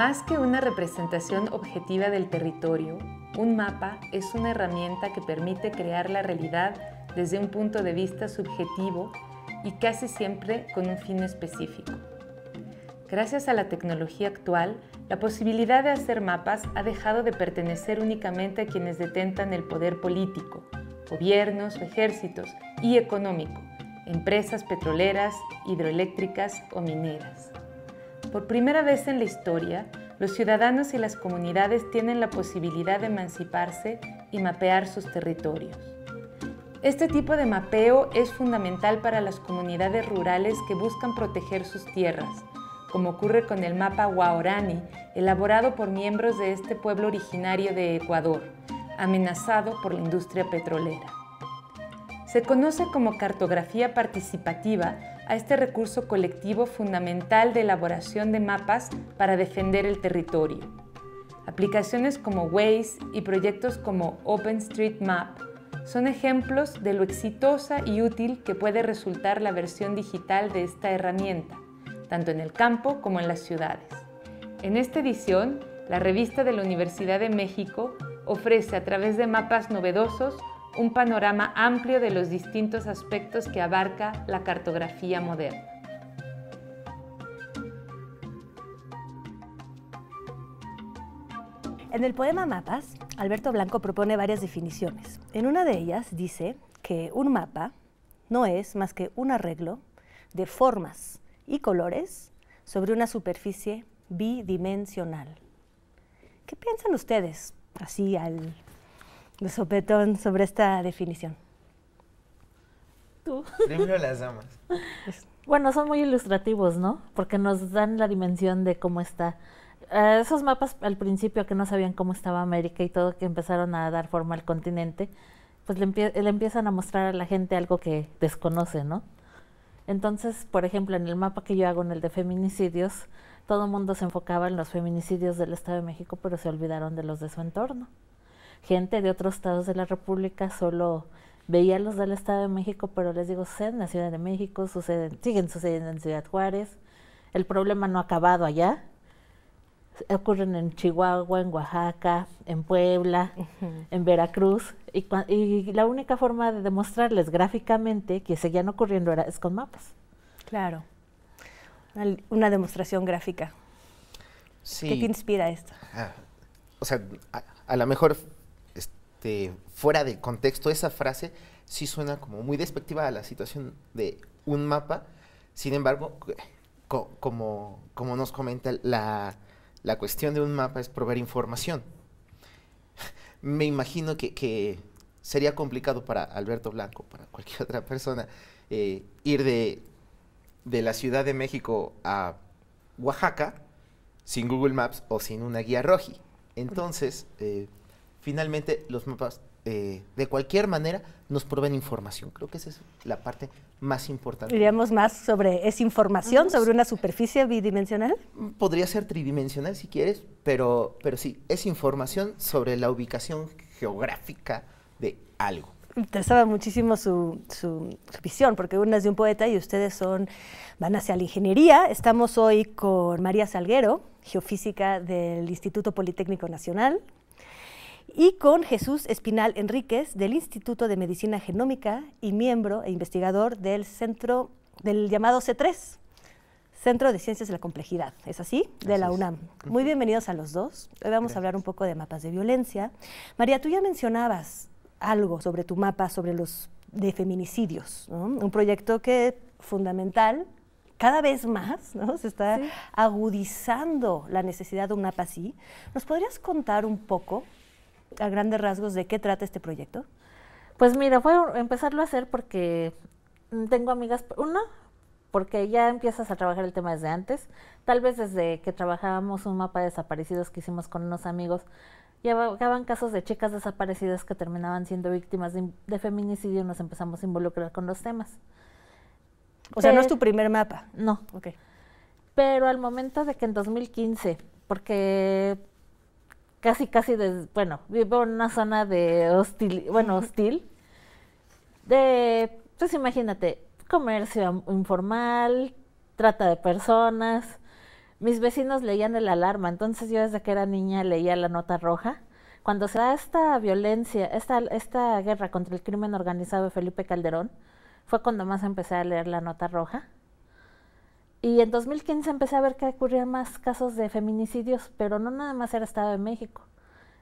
Más que una representación objetiva del territorio, un mapa es una herramienta que permite crear la realidad desde un punto de vista subjetivo y casi siempre con un fin específico. Gracias a la tecnología actual, la posibilidad de hacer mapas ha dejado de pertenecer únicamente a quienes detentan el poder político, gobiernos, ejércitos y económico, empresas petroleras, hidroeléctricas o mineras. Por primera vez en la historia, los ciudadanos y las comunidades tienen la posibilidad de emanciparse y mapear sus territorios. Este tipo de mapeo es fundamental para las comunidades rurales que buscan proteger sus tierras, como ocurre con el mapa Huaorani, elaborado por miembros de este pueblo originario de Ecuador, amenazado por la industria petrolera. Se conoce como cartografía participativa a este recurso colectivo fundamental de elaboración de mapas para defender el territorio. Aplicaciones como Waze y proyectos como OpenStreetMap son ejemplos de lo exitosa y útil que puede resultar la versión digital de esta herramienta, tanto en el campo como en las ciudades. En esta edición, la revista de la Universidad de México ofrece a través de mapas novedosos un panorama amplio de los distintos aspectos que abarca la cartografía moderna. En el poema Mapas, Alberto Blanco propone varias definiciones. En una de ellas dice que un mapa no es más que un arreglo de formas y colores sobre una superficie bidimensional. ¿Qué piensan ustedes, así al sopetón sobre esta definición? Tú. Primero las damas. Bueno, son muy ilustrativos, ¿no? Porque nos dan la dimensión de cómo está. Eh, esos mapas al principio que no sabían cómo estaba América y todo, que empezaron a dar forma al continente, pues le, le empiezan a mostrar a la gente algo que desconoce, ¿no? Entonces, por ejemplo, en el mapa que yo hago, en el de feminicidios, todo el mundo se enfocaba en los feminicidios del Estado de México, pero se olvidaron de los de su entorno gente de otros estados de la República, solo veía los del Estado de México, pero les digo, sucede en la Ciudad de México, suceden, siguen sucediendo en Ciudad Juárez, el problema no ha acabado allá, ocurren en Chihuahua, en Oaxaca, en Puebla, en Veracruz, y, la única forma de demostrarles gráficamente que seguían ocurriendo es con mapas. Claro, una, demostración gráfica. ¿Qué te inspira esto? Ah, o sea, a lo mejor este, fuera de contexto, esa frase sí suena como muy despectiva a la situación de un mapa. Sin embargo, como, como nos comenta, la, la, cuestión de un mapa es proveer información. Me imagino que, que, sería complicado para Alberto Blanco, para cualquier otra persona, eh, ir de, la Ciudad de México a Oaxaca sin Google Maps o sin una guía roji. Entonces, eh, finalmente los mapas, eh, de cualquier manera, nos proveen información. Creo que esa es la parte más importante. Diríamos más sobre, ¿es información sobre una superficie bidimensional? Podría ser tridimensional si quieres, pero, pero sí, es información sobre la ubicación geográfica de algo. Me interesaba muchísimo su, visión, porque una es de un poeta y ustedes son, van hacia la ingeniería. Estamos hoy con María Salguero, geofísica del Instituto Politécnico Nacional, y con Jesús Espinal Enríquez del Instituto de Medicina Genómica y miembro e investigador del centro del llamado C3, Centro de Ciencias de la Complejidad, ¿es así? De la UNAM. Muy bienvenidos a los dos. Hoy vamos a hablar un poco de mapas de violencia. María, tú ya mencionabas algo sobre tu mapa, sobre los de feminicidios, un proyecto que fundamental cada vez más ¿no? se está agudizando la necesidad de un mapa así. ¿Nos podrías contar un poco a grandes rasgos de qué trata este proyecto? Pues mira, fue empezarlo a hacer porque tengo amigas, una, porque ya empiezas a trabajar el tema desde antes, tal vez desde que trabajábamos un mapa de desaparecidos que hicimos con unos amigos, había casos de chicas desaparecidas que terminaban siendo víctimas de, feminicidio y nos empezamos a involucrar con los temas. O sea, no es tu primer mapa. No. Ok. Pero al momento de que en 2015, porque casi, casi, de, bueno, vivo en una zona de hostil, bueno, hostil, de, pues imagínate, comercio informal, trata de personas. Mis vecinos leían el alarma, entonces yo desde que era niña leía la nota roja. Cuando se da esta violencia, esta, esta guerra contra el crimen organizado de Felipe Calderón, fue cuando más empecé a leer la nota roja. Y en 2015 empecé a ver que ocurrían más casos de feminicidios, pero no nada más era Estado de México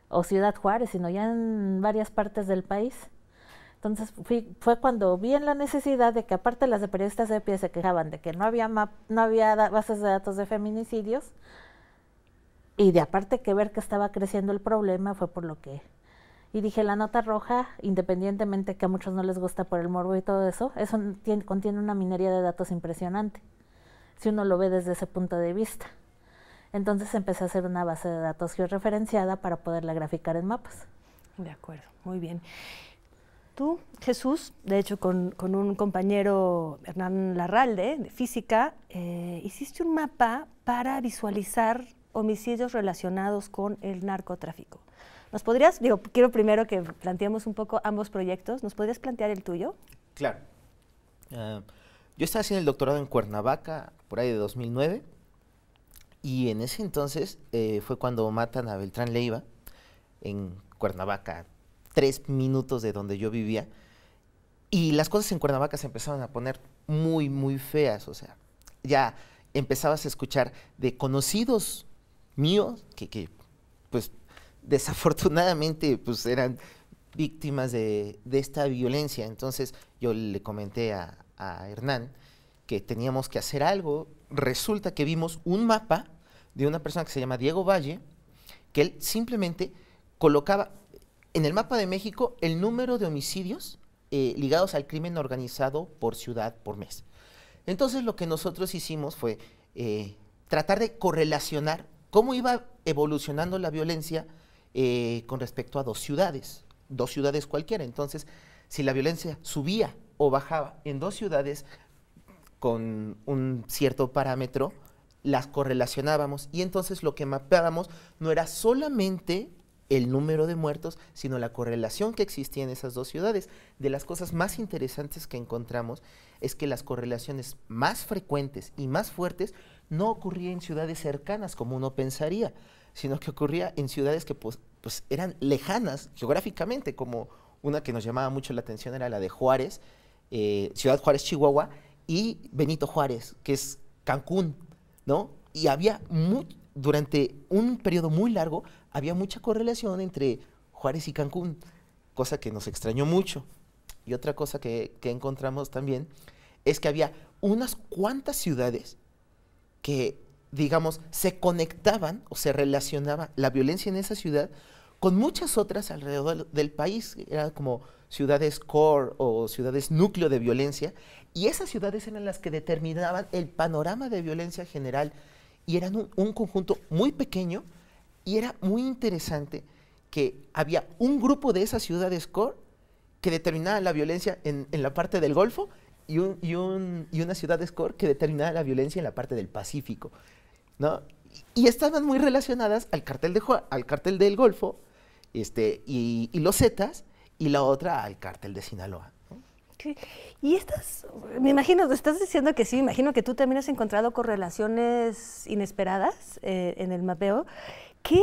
o Ciudad Juárez, sino ya en varias partes del país. Entonces fue cuando vi en la necesidad de que aparte las de periodistas de pie se quejaban de que no había, no había bases de datos de feminicidios y de aparte que ver que estaba creciendo el problema fue por lo que... Y dije, la nota roja, independientemente que a muchos no les gusta por el morbo y todo eso, eso contiene una minería de datos impresionante si uno lo ve desde ese punto de vista. Entonces empecé a hacer una base de datos georreferenciada para poderla graficar en mapas. De acuerdo, muy bien. Tú, Jesús, de hecho con, un compañero, Hernán Larralde, de física, eh, hiciste un mapa para visualizar homicidios relacionados con el narcotráfico. ¿Nos podrías, digo, quiero primero que planteemos un poco ambos proyectos, ¿nos podrías plantear el tuyo? Claro. Ah, yo estaba haciendo el doctorado en Cuernavaca, por ahí de 2009, y en ese entonces eh, fue cuando matan a Beltrán Leiva en Cuernavaca, tres minutos de donde yo vivía, y las cosas en Cuernavaca se empezaron a poner muy, muy feas, o sea, ya empezabas a escuchar de conocidos míos que, pues, desafortunadamente, pues, eran víctimas de esta violencia. Entonces yo le comenté a, a Hernán que teníamos que hacer algo. Resulta que vimos un mapa de una persona que se llama Diego Valle, que él simplemente colocaba en el mapa de México el número de homicidios eh, ligados al crimen organizado por ciudad por mes. Entonces lo que nosotros hicimos fue eh, tratar de correlacionar cómo iba evolucionando la violencia eh, con respecto a dos ciudades, dos ciudades cualquiera. Entonces, si la violencia subía o bajaba. En dos ciudades con un cierto parámetro las correlacionábamos y entonces lo que mapeábamos no era solamente el número de muertos, sino la correlación que existía en esas dos ciudades. De las cosas más interesantes que encontramos es que las correlaciones más frecuentes y más fuertes no ocurrían en ciudades cercanas, como uno pensaría, sino que ocurría en ciudades que pues, pues, eran lejanas geográficamente, como una que nos llamaba mucho la atención era la de Juárez, eh, ciudad Juárez, Chihuahua, y Benito Juárez, que es Cancún, ¿no? Y había, durante un periodo muy largo, había mucha correlación entre Juárez y Cancún, cosa que nos extrañó mucho. Y otra cosa que, que encontramos también es que había unas cuantas ciudades que, digamos, se conectaban o se relacionaba la violencia en esa ciudad con muchas otras alrededor del país, eran como ciudades core o ciudades núcleo de violencia, y esas ciudades eran las que determinaban el panorama de violencia general, y eran un, conjunto muy pequeño, y era muy interesante que había un grupo de esas ciudades core que determinaba la violencia en, en la parte del Golfo y, un, y, un, y una ciudad de core que determinaba la violencia en la parte del Pacífico. ¿no? Y, estas estaban muy relacionadas al cartel, de, al cartel del Golfo, este, y, los Zetas, y la otra al cártel de Sinaloa. Y estas, me imagino, estás diciendo que sí, me imagino que tú también has encontrado correlaciones inesperadas eh, en el mapeo. ¿Qué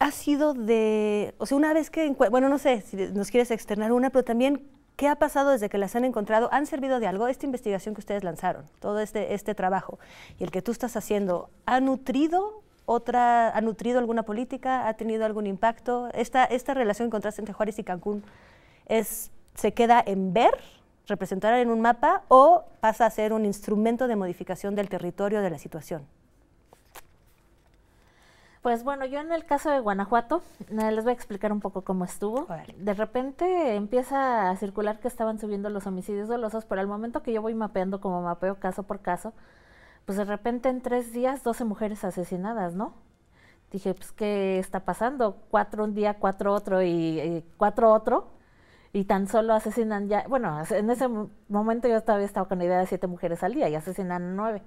ha sido de, o sea, una vez que, bueno, no sé si nos quieres externar una, pero también, ¿qué ha pasado desde que las han encontrado? ¿Han servido de algo esta investigación que ustedes lanzaron, todo este, este trabajo y el que tú estás haciendo? ¿Ha nutrido otra, ha nutrido alguna política, ha tenido algún impacto. Esta, esta relación que encontraste entre Juárez y Cancún es, se queda en ver, representar en un mapa o pasa a ser un instrumento de modificación del territorio, de la situación. Pues bueno, yo en el caso de Guanajuato, eh, les voy a explicar un poco cómo estuvo. De repente empieza a circular que estaban subiendo los homicidios dolosos, pero al momento que yo voy mapeando como mapeo caso por caso, pues de repente en tres días 12 mujeres asesinadas, ¿no? Dije, pues, ¿qué está pasando? Cuatro un día, cuatro otro y, cuatro otro, y tan solo asesinan ya, bueno, en ese momento yo todavía estaba con la idea de siete mujeres al día y asesinan nueve.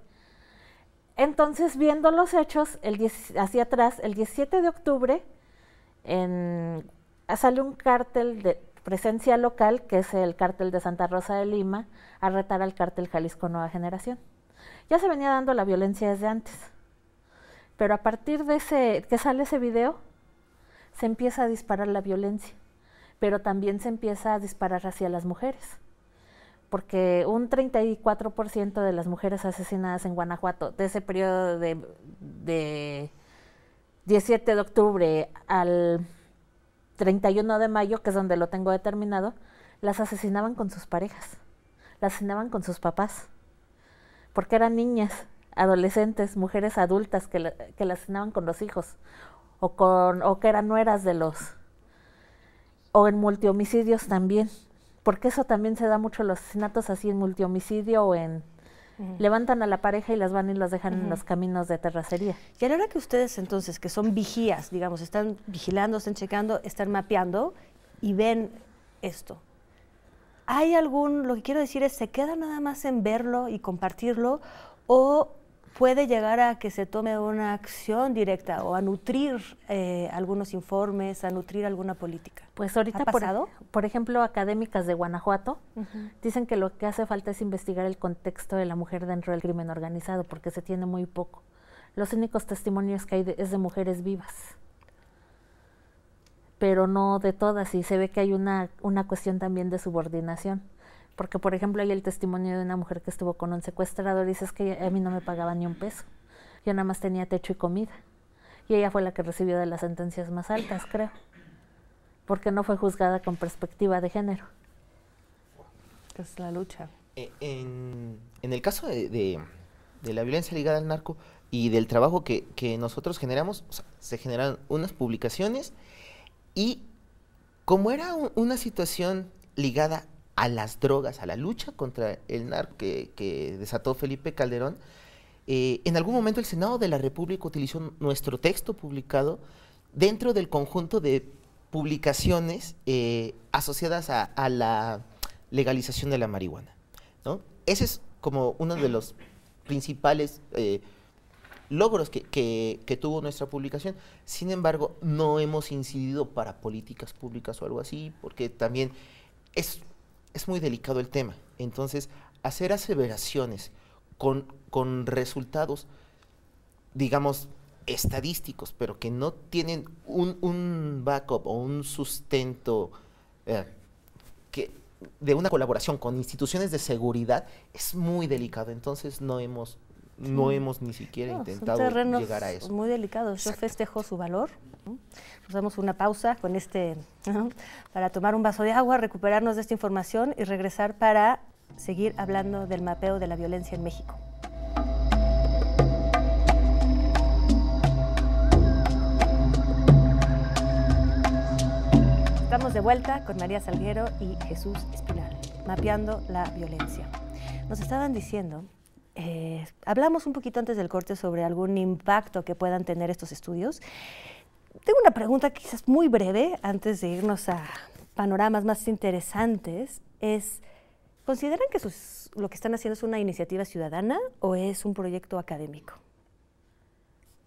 Entonces, viendo los hechos, el hacia atrás, el 17 de octubre, en, sale un cártel de presencia local, que es el cártel de Santa Rosa de Lima, a retar al cártel Jalisco Nueva Generación. Ya se venía dando la violencia desde antes, pero a partir de ese, que sale ese video, se empieza a disparar la violencia, pero también se empieza a disparar hacia las mujeres, porque un 34% de las mujeres asesinadas en Guanajuato de ese periodo de, de 17 de octubre al 31 de mayo, que es donde lo tengo determinado, las asesinaban con sus parejas, las asesinaban con sus papás porque eran niñas, adolescentes, mujeres adultas que, la, que con los hijos o, con, o que eran nueras de los, o en multihomicidios también, porque eso también se da mucho los asesinatos así en multihomicidio o en... Levantan a la pareja y las van y las dejan en los caminos de terracería. Y a la hora que ustedes entonces, que son vigías, digamos, están vigilando, están checando, están mapeando y ven esto, ¿Hay algún, lo que quiero decir es, se queda nada más en verlo y compartirlo o puede llegar a que se tome una acción directa o a nutrir eh, algunos informes, a nutrir alguna política? Pues ahorita, Por, ejemplo, académicas de Guanajuato dicen que lo que hace falta es investigar el contexto de la mujer dentro del crimen organizado porque se tiene muy poco. Los únicos testimonios que hay es de mujeres vivas pero no de todas, y se ve que hay una, una cuestión también de subordinación. Porque, por ejemplo, hay el testimonio de una mujer que estuvo con un secuestrador y dice, que a mí no me pagaba ni un peso, yo nada más tenía techo y comida. Y ella fue la que recibió de las sentencias más altas, creo, porque no fue juzgada con perspectiva de género. Es la lucha. E, en, el caso de, de, la violencia ligada al narco y del trabajo que, que nosotros generamos, se generan unas publicaciones y como era una situación ligada a las drogas, a la lucha contra el narco que, desató Felipe Calderón, eh, en algún momento el Senado de la República utilizó nuestro texto publicado dentro del conjunto de publicaciones eh, asociadas a, la legalización de la marihuana. Ese es como uno de los principales eh, logros que, tuvo nuestra publicación. Sin embargo, no hemos incidido para políticas públicas o algo así, porque también es, es muy delicado el tema. Entonces, hacer aseveraciones con, con resultados, digamos, estadísticos, pero que no tienen un, backup o un sustento eh, que, de una colaboración con instituciones de seguridad, es muy delicado. Entonces, no hemos no hemos ni siquiera intentado llegar a eso. Muy delicados. Yo festejo su valor. Nos damos una pausa con este para tomar un vaso de agua, recuperarnos de esta información y regresar para seguir hablando del mapeo de la violencia en México. Estamos de vuelta con María Salguero y Jesús Espinal, mapeando la violencia. Nos estaban diciendo eh, hablamos un poquito antes del corte sobre algún impacto que puedan tener estos estudios. Tengo una pregunta quizás muy breve antes de irnos a panoramas más interesantes. Es, ¿consideran que lo que están haciendo es una iniciativa ciudadana o es un proyecto académico?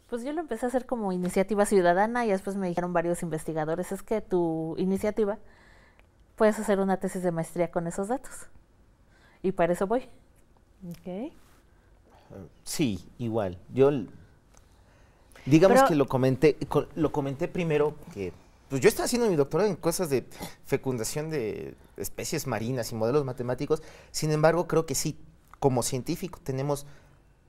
Pues yo lo empecé a hacer como iniciativa ciudadana y después me dijeron varios investigadores, es que tu iniciativa puedes hacer una tesis de maestría con esos datos. Y para eso voy. Okay. Sí, igual. Yo, digamos que lo comenté, lo comenté primero que pues yo estaba haciendo mi doctorado en cosas de fecundación de especies marinas y modelos matemáticos. Sin embargo, creo que sí, como científico tenemos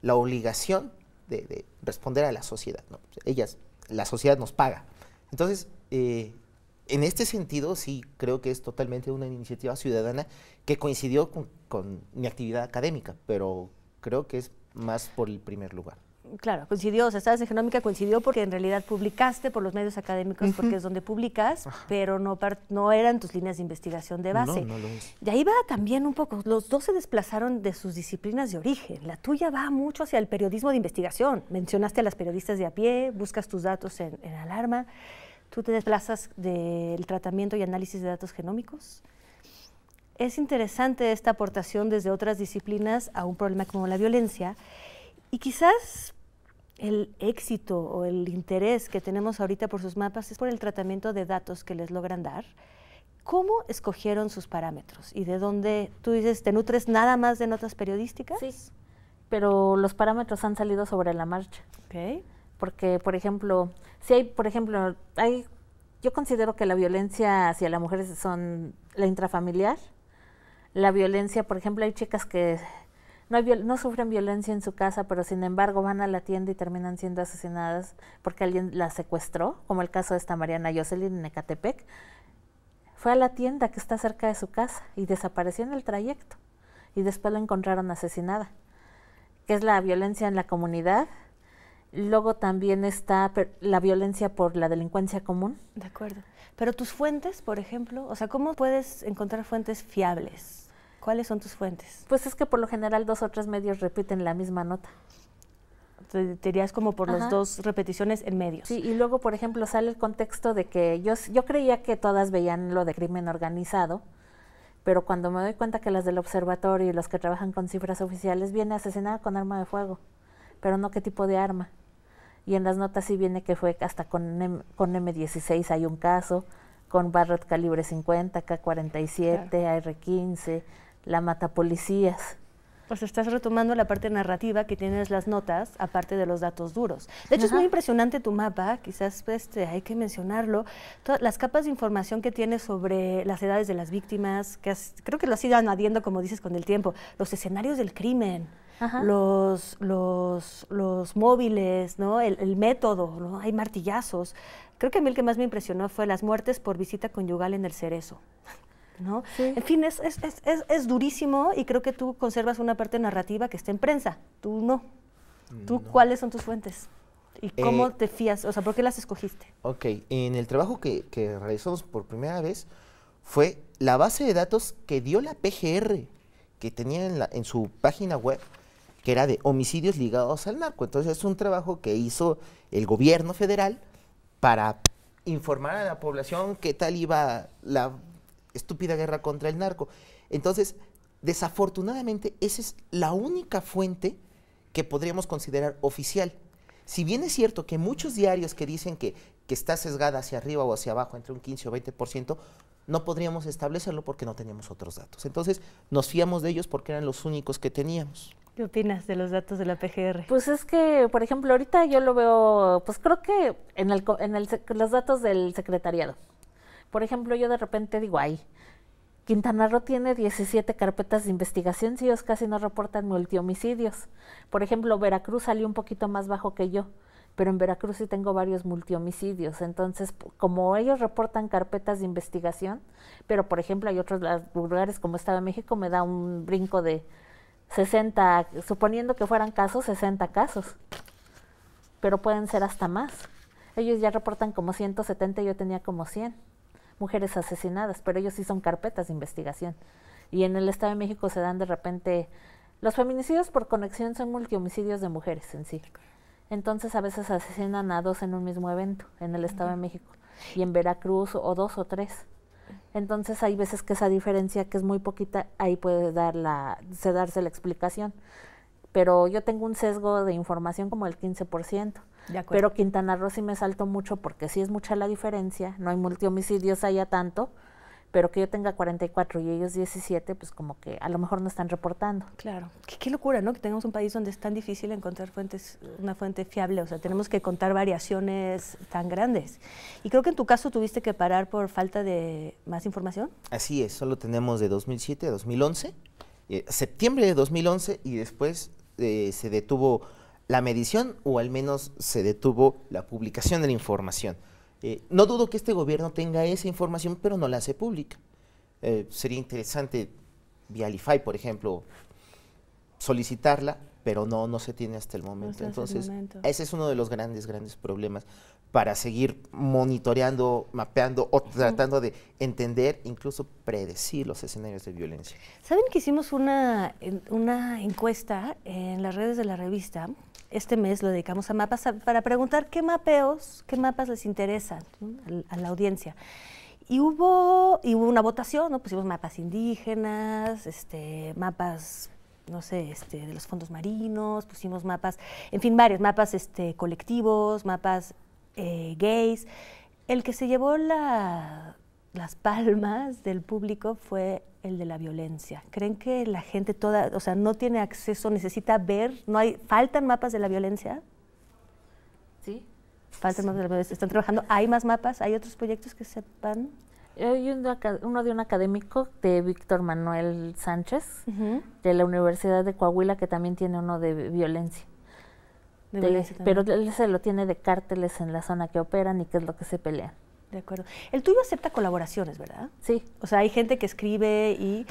la obligación de, responder a la sociedad. Ellas, la sociedad nos paga. Entonces, eh, en este sentido, sí creo que es totalmente una iniciativa ciudadana que coincidió con mi actividad académica, pero creo que es más por el primer lugar. Claro, coincidió, o sea, en genómica, coincidió porque en realidad publicaste por los medios académicos, porque es donde publicas, pero no, no eran tus líneas de investigación de base. No, no Y ahí va también un poco, los dos se desplazaron de sus disciplinas de origen. La tuya va mucho hacia el periodismo de investigación. Mencionaste a las periodistas de a pie, buscas tus datos en, en Alarma. Tú te desplazas del tratamiento y análisis de datos genómicos es interesante esta aportación desde otras disciplinas a un problema como la violencia y quizás el éxito o el interés que tenemos ahorita por sus mapas es por el tratamiento de datos que les logran dar. ¿Cómo escogieron sus parámetros y de dónde tú dices, te nutres nada más de notas periodísticas? Sí, pero los parámetros han salido sobre la marcha. Okay. Porque, por ejemplo, si hay, por ejemplo, hay, yo considero que la violencia hacia las mujeres son la intrafamiliar, la violencia, por ejemplo, hay chicas que no, no, sufren violencia en su casa, pero sin embargo van a la tienda y terminan siendo asesinadas porque alguien las secuestró, como el caso de esta Mariana Jocelyn en Ecatepec. Fue a la tienda que está cerca de su casa y desapareció en el trayecto y después la encontraron asesinada, que es la violencia en la comunidad. Luego también está la violencia por la delincuencia común. De acuerdo. Pero tus fuentes, por ejemplo, o sea, ¿cómo puedes encontrar fuentes fiables? ¿Cuáles son tus fuentes? Pues es que por lo general dos o tres medios repiten la misma nota. Te, dirías como por las dos repeticiones en medios. Sí, y luego, por ejemplo, sale el contexto de que yo, yo creía que todas veían lo de crimen organizado, pero cuando me doy cuenta que las del observatorio y los que trabajan con cifras oficiales viene asesinada con arma de fuego, pero no qué tipo de arma y en las notas sí viene que fue hasta con, M, con 16 hay un caso, con Barrett calibre 50, K47, AR15, la mata policías. Pues estás retomando la parte narrativa que tienes las notas, aparte de los datos duros. De hecho, es muy impresionante tu mapa, quizás pues, hay que mencionarlo. las capas de información que tienes sobre las edades de las víctimas, que creo que lo has ido añadiendo, como dices, con el tiempo, los escenarios del crimen los, los, móviles, ¿no? El, método, Hay martillazos. Creo que a mí el que más me impresionó fue las muertes por visita conyugal en el cerezo. En fin, es, durísimo y creo que tú conservas una parte narrativa que está en prensa, tú no. Mm, ¿Tú cuáles son tus fuentes? ¿Y eh, cómo te fías? O sea, ¿por qué las escogiste? Ok, en el trabajo que, que, realizamos por primera vez fue la base de datos que dio la PGR, que tenía en su página web que era de homicidios ligados al narco. Entonces es un trabajo que hizo el gobierno federal para informar a la población qué tal iba la estúpida guerra contra el narco. Entonces, desafortunadamente, esa es la única fuente que podríamos considerar oficial. Si bien es cierto que muchos diarios que dicen que, que está sesgada hacia arriba o hacia abajo entre un 15 o 20%, no podríamos establecerlo porque no teníamos otros datos. Entonces nos fiamos de ellos porque eran los únicos que teníamos. ¿Qué opinas de los datos de la PGR? Pues es que, por ejemplo, ahorita yo lo veo, pues creo que en, el, en el, los datos del secretariado. Por ejemplo, yo de repente digo, ay, Quintana Roo tiene 17 carpetas de investigación, si ellos casi no reportan multihomicidios. Por ejemplo, Veracruz salió un poquito más bajo que yo pero en Veracruz sí tengo varios multihomicidios. Entonces, como ellos reportan carpetas de investigación, pero por ejemplo hay otros lugares como Estado de México, me da un brinco de 60, suponiendo que fueran casos, 60 casos, pero pueden ser hasta más. Ellos ya reportan como 170, yo tenía como 100 mujeres asesinadas, pero ellos sí son carpetas de investigación. Y en el Estado de México se dan de repente... Los feminicidios por conexión son multihomicidios de mujeres en sí. Entonces a veces asesinan a dos en un mismo evento, en el Estado de México, y en Veracruz o dos o tres. Entonces hay veces que esa diferencia que es muy poquita, ahí puede dar se darse la explicación. Pero yo tengo un sesgo de información como el 15%. pero Quintana Roo sí me salto mucho porque sí es mucha la diferencia, no hay multihomicidios allá tanto, pero que yo tenga 44 y ellos 17, pues como que a lo mejor no están reportando. Claro, qué, locura, ¿no? Que tengamos un país donde es tan difícil encontrar fuentes, una fuente fiable, o sea, tenemos que contar variaciones tan grandes. Y creo que en tu caso tuviste que parar por falta de más información. Así es, solo tenemos de 2007 a 2011, eh, septiembre de 2011 y después eh, se detuvo la medición o al menos se detuvo la publicación de la información. Eh, no dudo que este gobierno tenga esa información, pero no la hace pública. Eh, sería interesante, Vialify, por ejemplo, solicitarla, pero no, no se tiene hasta el momento. Entonces, ese es uno de los grandes, grandes problemas para seguir monitoreando, mapeando o tratando de entender, incluso predecir los escenarios de violencia. ¿Saben que hicimos una, una encuesta en las redes de la revista? Este mes lo dedicamos a mapas para preguntar qué mapeos, qué mapas les interesan a, la audiencia. Y hubo, hubo una votación, ¿no? Pusimos mapas indígenas, este, mapas no sé, este, de los fondos marinos, pusimos mapas, en fin, varios mapas este, colectivos, mapas eh, gays. El que se llevó las palmas del público fue el de la violencia. ¿Creen que la gente toda, o sea, no tiene acceso, necesita ver, no hay, faltan mapas de la violencia? Sí. Faltan mapas de la violencia. ¿Están trabajando? ¿Hay más mapas? ¿Hay otros proyectos que sepan? Eh, hay uno de un académico de Víctor Manuel Sánchez, de la Universidad de Coahuila, que también tiene uno de violencia pero él se lo tiene de cárteles en la zona que operan y qué es lo que se pelea. De acuerdo. El tuyo acepta colaboraciones, ¿verdad? Sí. O sea, hay gente que escribe y...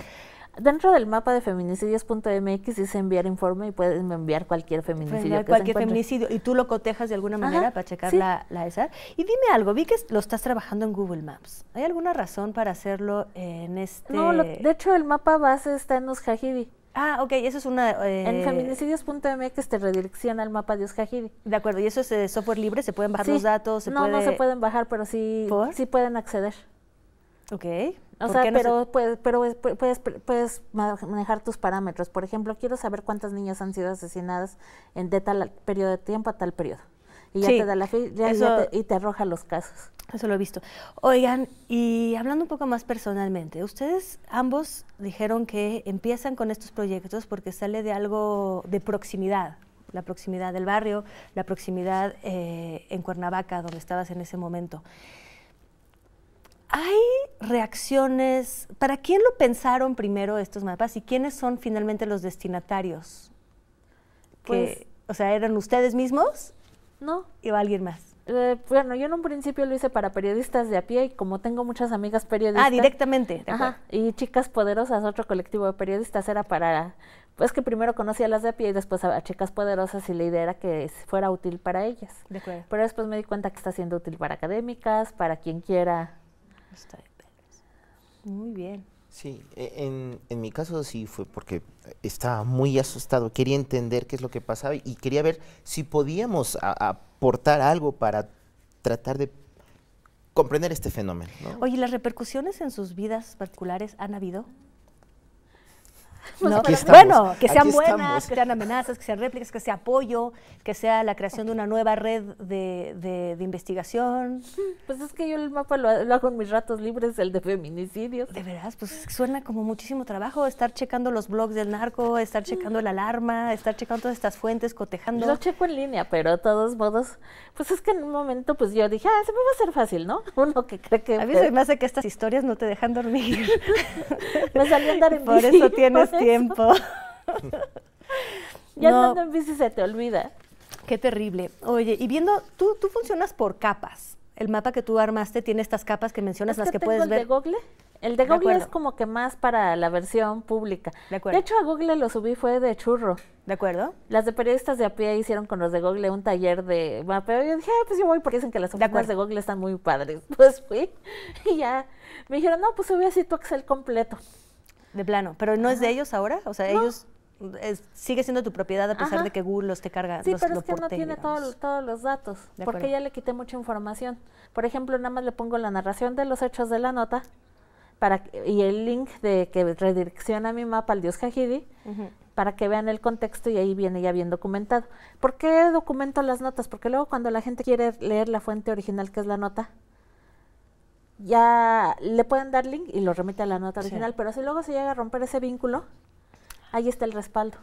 Dentro del mapa de feminicidios.mx dice enviar informe y puedes enviar cualquier feminicidio. cualquier feminicidio. Y tú lo cotejas de alguna manera para checar la, esa. Y dime algo, vi que lo estás trabajando en Google Maps. ¿Hay alguna razón para hacerlo en este...? No, de hecho el mapa base está en Ushajivi. Ah, ok, eso es una... Eh... En feminicidios.mx te redirecciona al mapa de Ushahidi. De acuerdo, y eso es software libre, se pueden bajar los datos, No, no se pueden bajar, pero sí, pueden acceder. Ok. O sea, pero, puedes, pero puedes, puedes, manejar tus parámetros. Por ejemplo, quiero saber cuántas niñas han sido asesinadas en de tal periodo de tiempo a tal periodo y te arroja los casos. Eso lo he visto. Oigan, y hablando un poco más personalmente, ustedes ambos dijeron que empiezan con estos proyectos porque sale de algo de proximidad, la proximidad del barrio, la proximidad eh, en Cuernavaca, donde estabas en ese momento. ¿Hay reacciones? ¿Para quién lo pensaron primero estos mapas y quiénes son finalmente los destinatarios? Pues o sea, ¿eran ustedes mismos? No. ¿Y va alguien más? Eh, bueno, yo en un principio lo hice para periodistas de a pie y como tengo muchas amigas periodistas. Ah, directamente. y Chicas Poderosas, otro colectivo de periodistas, era para. Pues que primero conocí a las de a pie y después a, Chicas Poderosas y la idea era que fuera útil para ellas. De acuerdo. Pero después me di cuenta que está siendo útil para académicas, para quien quiera. Muy bien. Sí, e, en, en, mi caso sí fue porque estaba muy asustado, quería entender qué es lo que pasaba y quería ver si podíamos aportar algo para tratar de comprender este fenómeno. Oye, ¿las repercusiones en sus vidas particulares han habido? Bueno, que sean buenas, que sean amenazas, que sean réplicas, que sea apoyo, que sea la creación de una nueva red de, investigación. Pues es que yo el mapa lo, hago en mis ratos libres, el de feminicidios. De verdad, pues suena como muchísimo trabajo estar checando los blogs del narco, estar checando la alarma, estar checando todas estas fuentes, cotejando. Lo checo en línea, pero de todos modos, pues es que en un momento pues yo dije, ah, se me va a hacer fácil, ¿no? Uno que cree que... A mí me hace que estas historias no te dejan dormir. me salió andar en Por eso tienes tiempo. ya no. en bici se te olvida. Qué terrible. Oye, y viendo, tú, tú funcionas por capas. El mapa que tú armaste tiene estas capas que mencionas, las que, puedes el ver. De Google. El de Google es como que más para la versión pública. De, hecho, a Google lo subí fue de churro. ¿De acuerdo? Las de periodistas de a pie hicieron con los de Google un taller de mapeo. Yo dije, ah, pues yo voy porque dicen que las oficinas de, Google están muy padres. Pues fui y ya me dijeron, no, pues subí así tu Excel completo. De plano. ¿Pero no es de ellos ahora? O sea, ellos sigue siendo tu propiedad a pesar de que Google los te carga. Sí, pero es que no tiene todos los datos, porque ya le quité mucha información. Por ejemplo, nada más le pongo la narración de los hechos de la nota para y el link de que redirecciona mi mapa al dios Hajidi para que vean el contexto y ahí viene ya bien documentado. ¿Por qué documento las notas? Porque luego cuando la gente quiere leer la fuente original que es la nota, ya le pueden dar link y lo remite a la nota original, pero si luego se llega a romper ese vínculo, ahí está el respaldo.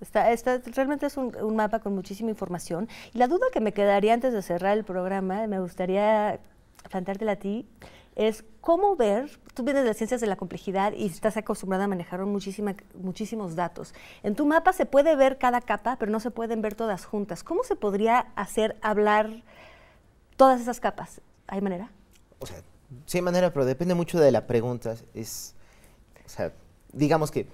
Está, realmente es un, mapa con muchísima información. Y la duda que me quedaría antes de cerrar el programa, me gustaría planteártela a ti, es cómo ver, tú vienes de ciencias de la complejidad y estás acostumbrada a manejar muchísima, muchísimos datos. En tu mapa se puede ver cada capa, pero no se pueden ver todas juntas. ¿Cómo se podría hacer hablar todas esas capas? ¿Hay manera? O sea, Sí, manera, pero depende mucho de la pregunta. Es, digamos que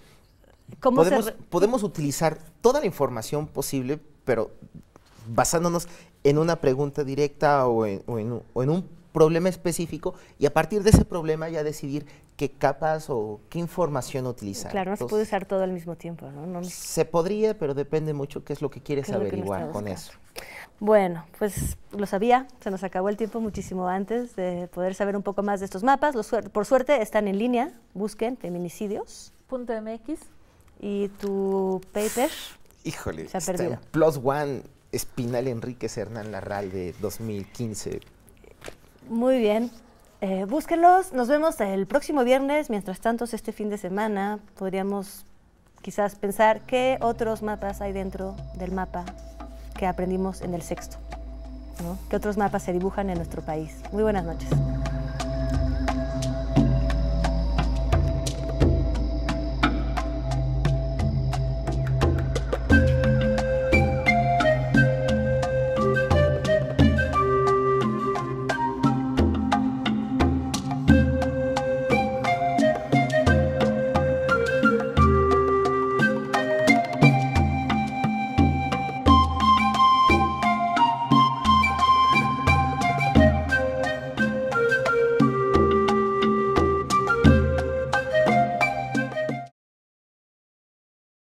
podemos, utilizar toda la información posible, pero basándonos en una pregunta directa o en, o en un problema específico y a partir de ese problema ya decidir qué capas o qué información utilizar. Claro, no se puede usar todo al mismo tiempo, ¿no? se podría, pero depende mucho qué es lo que quieres averiguar con eso. Bueno, pues lo sabía, se nos acabó el tiempo muchísimo antes de poder saber un poco más de estos mapas. Los por suerte están en línea, busquen feminicidios.mx y tu paper. Híjole, se ha perdido. Plus One Espinal Enríquez Hernán Larral de 2015 muy bien. Eh, búsquenlos. Nos vemos el próximo viernes. Mientras tanto, este fin de semana podríamos quizás pensar qué otros mapas hay dentro del mapa que aprendimos en el sexto. ¿Qué otros mapas se dibujan en nuestro país? Muy buenas noches.